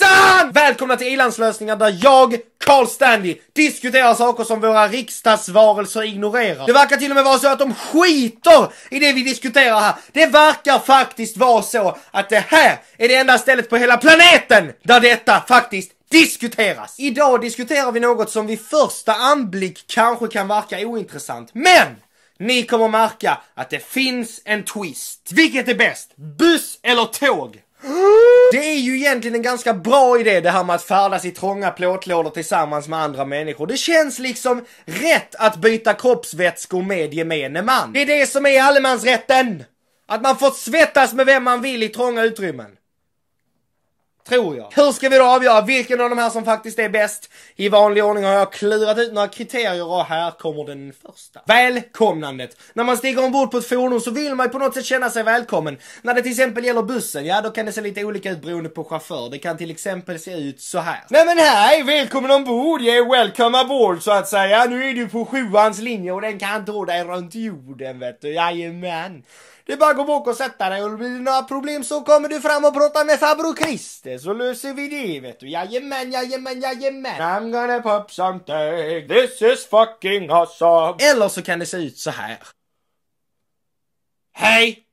riksdagen! Välkomna till Ilandslösningar där jag, Carl Stanley, diskuterar saker som våra riksdagsvarelser ignorerar. Det verkar till och med vara så att de skiter i det vi diskuterar här. Det verkar faktiskt vara så att det här är det enda stället på hela planeten där detta faktiskt diskuteras! Idag diskuterar vi något som vid första anblick kanske kan verka ointressant, men ni kommer märka att det finns en twist. Vilket är bäst? Buss eller tåg? Det är ju egentligen en ganska bra idé det här med att färdas i trånga plåtlådor tillsammans med andra människor. Det känns liksom rätt att byta kroppsvätskor med gemene man. Det är det som är allemansrätten! Att man får svettas med vem man vill i trånga utrymmen tror jag. Hur ska vi då avgöra vilken av de här som faktiskt är bäst? I vanlig ordning har jag klurat ut några kriterier och här kommer den första. Välkomnandet. När man stiger ombord på ett fordon så vill man ju på något sätt känna sig välkommen. När det till exempel gäller bussen, ja då kan det se lite olika ut beroende på chaufför. Det kan till exempel se ut så här. Nej men hej, välkommen ombord, yeah, welcome aboard så att säga. Nu är du på sjuans linje och den kan ta dig runt jorden vet du, jajamän. Det är bara att gå bak och sätta dig och blir det några problem så kommer du fram och pratar med farbror Christer så löser vi det vet du. Jajamän, jajamän, jajamän. I'm gonna pop something. This is fucking awesome. Eller så kan det se ut så här. Hej!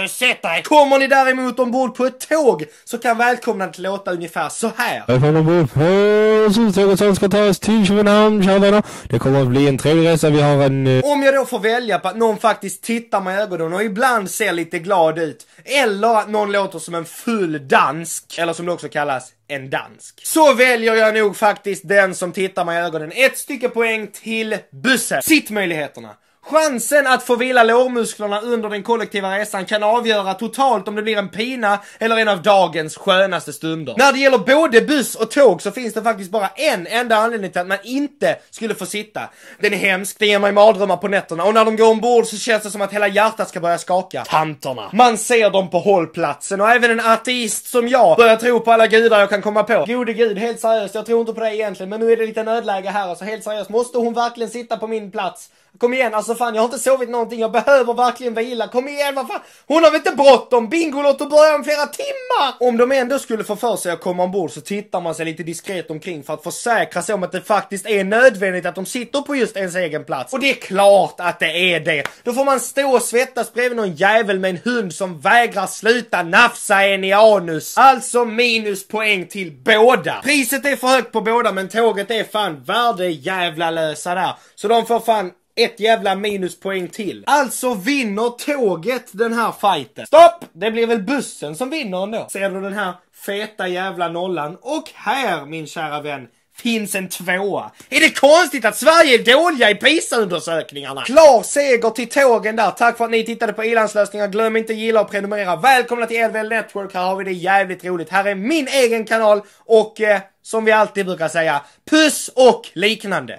Du sätter dig! Kommer ni däremot ombord på ett tåg så kan välkomnandet låta ungefär så här. Välkomna ombord på tåget som ska ta oss till Köpenhamn, kära Det kommer att bli en trevlig resa. Vi har en... Eh, Om jag då får välja på att någon faktiskt tittar mig i ögonen och ibland ser lite glad ut. Eller att någon låter som en full dansk. Eller som det också kallas, en dansk. Så väljer jag nog faktiskt den som tittar mig i ögonen. Ett stycke poäng till bussen. Sittmöjligheterna. Chansen att få vila lårmusklerna under den kollektiva resan kan avgöra totalt om det blir en pina eller en av dagens skönaste stunder. När det gäller både buss och tåg så finns det faktiskt bara en enda anledning till att man inte skulle få sitta. Den är hemsk, den ger mig mardrömmar på nätterna och när de går ombord så känns det som att hela hjärtat ska börja skaka. Tanterna. Man ser dem på hållplatsen och även en ateist som jag börjar tro på alla gudar jag kan komma på. Gode gud, helt seriöst, jag tror inte på det egentligen men nu är det lite nödläge här alltså, helt seriöst, måste hon verkligen sitta på min plats? Kom igen, alltså fan jag har inte sovit någonting, jag behöver verkligen vila. Kom igen, vad fan. Hon har väl inte bråttom? Bingolotto börjar om flera timmar! Om de ändå skulle få för sig att komma ombord så tittar man sig lite diskret omkring för att försäkra sig om att det faktiskt är nödvändigt att de sitter på just ens egen plats. Och det är klart att det är det. Då får man stå och svettas bredvid någon jävel med en hund som vägrar sluta nafsa en i anus. Alltså minuspoäng till båda. Priset är för högt på båda men tåget är fan värdejävlalösa där. Så de får fan ett jävla minuspoäng till. Alltså vinner tåget den här fighten. Stopp! Det blir väl bussen som vinner ändå. Ser du den här feta jävla nollan? Och här min kära vän finns en tvåa. Är det konstigt att Sverige är dåliga i PISA-undersökningarna? Klar seger till tågen där. Tack för att ni tittade på Ilandslösningar. Glöm inte att gilla och prenumerera. Välkomna till Edvell Network. Här har vi det jävligt roligt. Här är min egen kanal och eh, som vi alltid brukar säga, puss och liknande.